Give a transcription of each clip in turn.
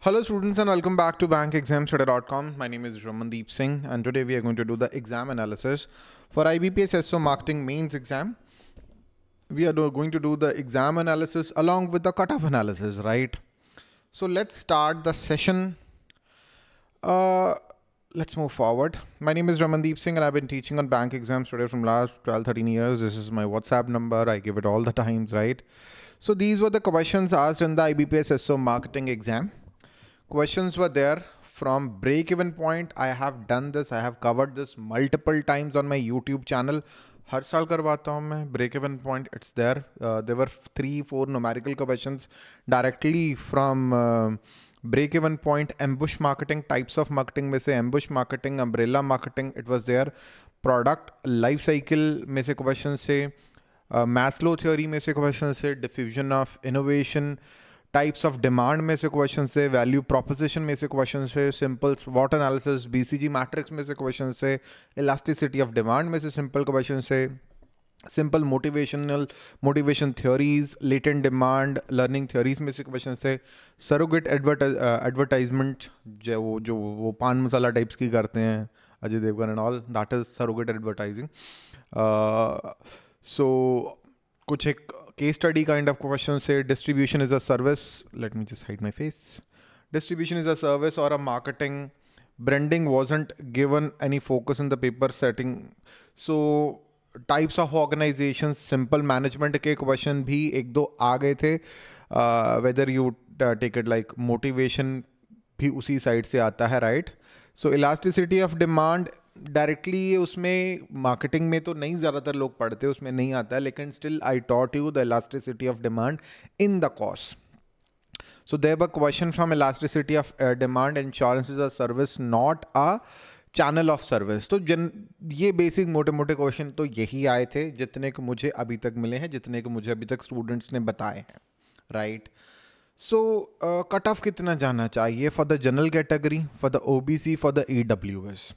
Hello students and welcome back to bankexamstudy.com. My name is Ramandeep Singh and today we are going to do the exam analysis for IBPS SO Marketing Mains exam. We are going to do the exam analysis along with the cutoff analysis, right? So let's start the session. Uh, let's move forward. My name is Ramandeep Singh and I've been teaching on bank exams today from last 12, 13 years. This is my WhatsApp number. I give it all the times, right? So these were the questions asked in the IBPS SO marketing exam questions were there from break even point i have done this i have covered this multiple times on my youtube channel हर साल करवाता हूँ मैं break even point it's there they were three four numerical questions directly from break even point ambush marketing types of marketing में से ambush marketing umbrella marketing it was there product life cycle में से question से Maslow uh, theory में से question से diffusion of innovation uh, types of demand में से क्वेश्चन से वैल्यू प्रोपोजिशन में से क्वेश्चन से सिंपल्स वॉट एनालिसिस बीसीजी मैट्रिक्स में से क्वेश्चन से इलास्टिसिटी ऑफ डिमांड में से सिंपल क्वेश्चन से simple motivational motivation theories latent demand learning theories में से क्वेश्चन से सरोगेट एडवर्टाइजमेंट जो वो जो वो पान मसाला टाइप्स की करते हैं Ajay Devgan and all that is surrogate advertising so कुछ एक case study kind of question say distribution is a service. Let me just hide my face. Distribution is a service or a marketing. Branding wasn't given any focus in the paper setting. So types of organisation simple management के question भी एक दो आ गए थे whether you take it like motivation भी उसी side से आता है right so elasticity of demand directly ये उसमें मार्केटिंग में तो नहीं ज़्यादातर लोग पढ़ते उसमें नहीं आता है लेकिन still I taught you the elasticity of demand in the cost so they've a question from elasticity of demand insurance is a service not a channel of service तो जन ये बेसिक मोटे मोटे क्वेश्चन तो यही आए थे जितने को मुझे अभी तक मिले हैं जितने को मुझे अभी तक स्टूडेंट्स ने बताए हैं राइट सो कट ऑफ कितना जाना चाहिए for the general category for the O B C for the E W S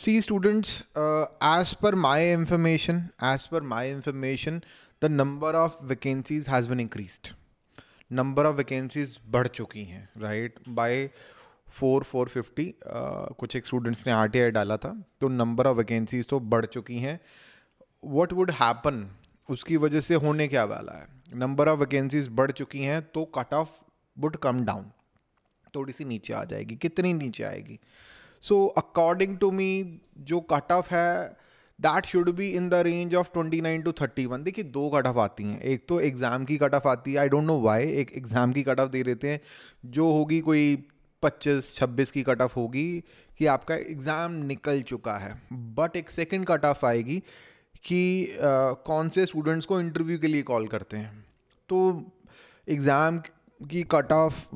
C students as per my information as per my information the number of vacancies has been increase number of vacancies बढ़ चुकी हैं right by four four fifty कुछ एक students ने R T I डाला था तो number of vacancies तो बढ़ चुकी हैं वट वुड हैपन उसकी वजह से होने क्या वाला है नंबर ऑफ वैकेंसीज बढ़ चुकी हैं तो cut off would come down थोड़ी सी नीचे आ जाएगी कितनी नीचे आएगी सो अकॉर्डिंग टू मी जो कट ऑफ है that should be in the range of 29 to thirty one देखिए दो कट ऑफ आती हैं एक तो एग्ज़ाम की कट ऑफ आती है आई डोंट नो वाई एक एग्ज़ाम की कट ऑफ दे देते हैं जो होगी कोई 25 26 की कट ऑफ होगी कि आपका एग्ज़ाम निकल चुका है बट एक सेकेंड कट ऑफ आएगी कि आ, कौन से स्टूडेंट्स को इंटरव्यू के लिए कॉल करते हैं तो एग्ज़ाम की cut off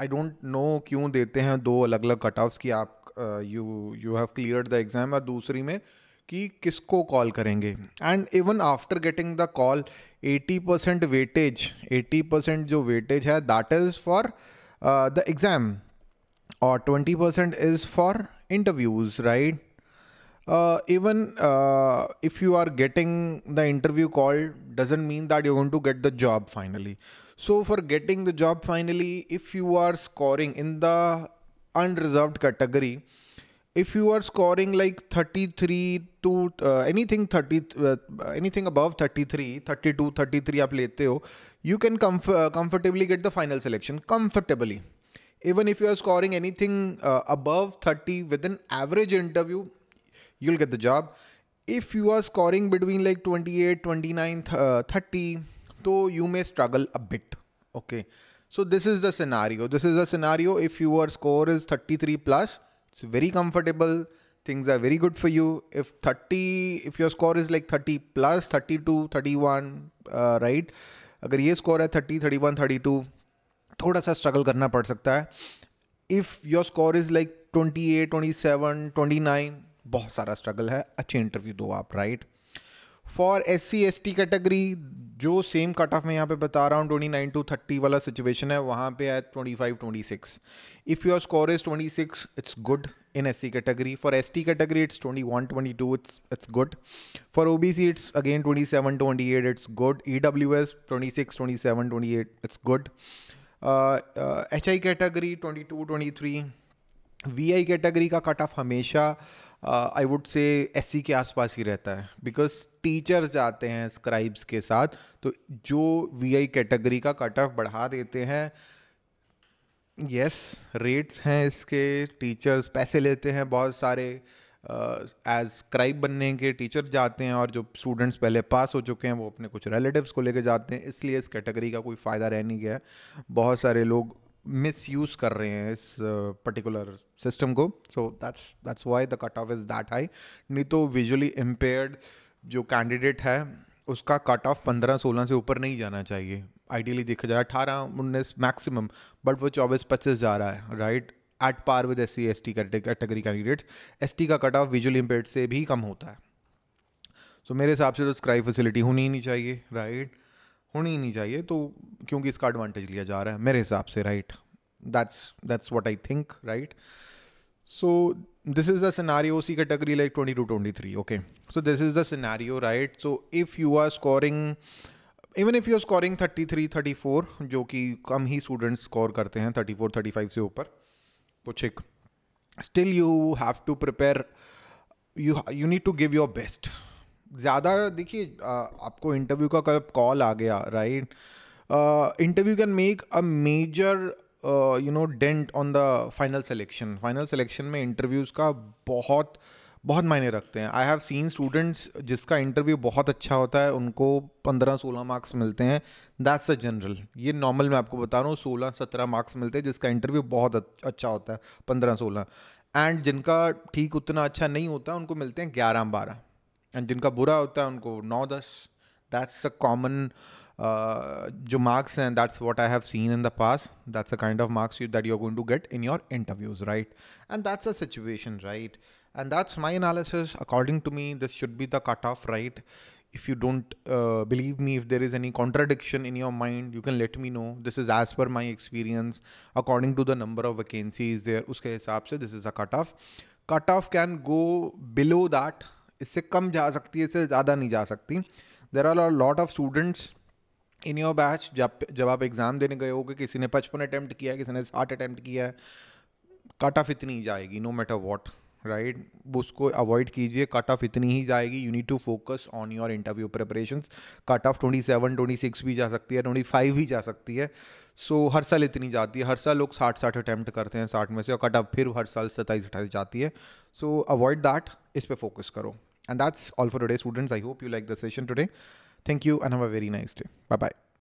I don't know क्यों देते हैं दो अलग अलग कट ऑफ्स की आप you you have clear the exam और दूसरी में कि किसको कॉल करेंगे and even after getting the call 80 percent weightage 80 percent जो वेटेज है that is for the exam और 20 percent is for interviews right even if you are getting the interview call doesn't mean that you want to get the job finally So, for getting the job finally, if you are scoring in the unreserved category, if you are scoring like 33 to uh, anything 30 uh, anything above 33 32 33 you can comf- uh, comfortably get the final selection comfortably even if you are scoring anything uh, above 30 with an average interview you'll get the job if you are scoring between like 28 29 uh, 30 तो you may struggle a bit okay so this is the scenario this is the scenario if your score is thirty three plus it's very comfortable things are very good for you if thirty if your score is like thirty plus thirty two thirty one right अगर ये score है thirty thirty one thirty two थोड़ा सा struggle करना पड़ सकता है if your score is like twenty twenty eight seven twenty nine बहुत सारा स्ट्रगल है अच्छे इंटरव्यू दो आप right right? For S C S T category जो सेम कट ऑफ मैं यहाँ पे बता रहा हूँ ट्वेंटी नाइन टू थर्टी वाला सिचुएशन है वहाँ पे है twenty five twenty six if your score is twenty six it's good in S C category for S T category it's twenty one twenty two it's it's good for O B C it's again twenty seven twenty eight it's good E W S twenty six twenty seven twenty eight it's good H I category twenty two twenty three V I category का cut off हमेशा I would say S के आसपास ही रहता है because teachers जाते हैं scribes के साथ तो जो वी आई कैटेगरी का कट ऑफ बढ़ा देते हैं यस रेट्स हैं इसके टीचर्स पैसे लेते हैं बहुत सारे एज uh, स्क्राइब बनने के टीचर जाते हैं और जो स्टूडेंट्स पहले पास हो चुके हैं वो अपने कुछ रिलेटिव्स को लेके जाते हैं इसलिए इस कैटेगरी का कोई फ़ायदा रह नहीं गया बहुत सारे लोग यूज़ कर रहे हैं इस पर्टिकुलर uh, सिस्टम को so that's that's why the cut off is that high नहीं तो विजुअली इम्पेयर्ड जो कैंडिडेट है उसका कट ऑफ पंद्रह सोलह से ऊपर नहीं जाना चाहिए आइडियली देखा जाए अठारह उन्नीस मैक्सिमम बट वो चौबीस पच्चीस जा रहा है right at par with S C S T category candidates S T का कट ऑफ विजुअल इम्पेयर से भी कम होता है सो so, मेरे हिसाब से तो स्क्राइब फैसिलिटी होनी ही नहीं चाहिए राइट होनी ही नहीं चाहिए तो क्योंकि इसका एडवांटेज लिया जा रहा है मेरे हिसाब से right that's that's what I think right so this is the scenario C category like twenty two twenty three okay so this is the scenario right so if you are scoring even if you are scoring thirty three thirty four जो कि कम ही students score करते हैं thirty four thirty five से ऊपर कुछ एक still you have to prepare you you need to give your best ज़्यादा देखिए आपको इंटरव्यू का कॉल आ गया right interview can make a major you know dent on the final selection final selection में इंटरव्यूज़ का बहुत बहुत मायने रखते हैं आई हैव सीन स्टूडेंट्स जिसका इंटरव्यू बहुत अच्छा होता है उनको पंद्रह सोलह मार्क्स मिलते हैं दैट्स अ जनरल ये नॉर्मल मैं आपको बता रहा हूँ सोलह सत्रह मार्क्स मिलते हैं जिसका इंटरव्यू बहुत अच्छा होता है पंद्रह सोलह एंड जिनका ठीक उतना अच्छा नहीं होता उनको मिलते हैं ग्यारह बारह And जिनका बुरा होता है उनको नौ दस दैट्स अ कॉमन जो मार्क्स हैं that's what I have seen in the past that's a kind of marks you that you're going to get in your interviews right and that's a situation right and that's my analysis according to me this should be the cutoff right if you don't uh, believe me if there is any contradiction in your mind you can let me know this is as per my experience according to the number of vacancies there uske hisab se this is a cutoff cutoff can go below that इससे कम जा सकती है इससे ज़्यादा नहीं जा सकती there are lot of students in your batch जब जब आप एग्ज़ाम देने गए हो कि किसी ने पचपन अटैम्प्ट किया है किसी ने साठ अटैम्प्ट किया है कट ऑफ इतनी ही जाएगी नो मैटर वॉट राइट उसको अवॉइड कीजिए कट ऑफ इतनी ही जाएगी you need to focus on your interview preparation cut off twenty seven twenty six भी जा सकती है ट्वेंटी फाइव भी जा सकती है सो so, हर साल इतनी जाती है हर साल लोग साठ साठ अटैम्प्ट करते हैं साठ में से और कट ऑफ फिर हर साल सत्ताईस अट्ठाईस जाती है सो अवॉइड दैट इस पर फोकस करो And that's all for today, students. I hope you liked the session today. Thank you and have a very nice day. Bye bye.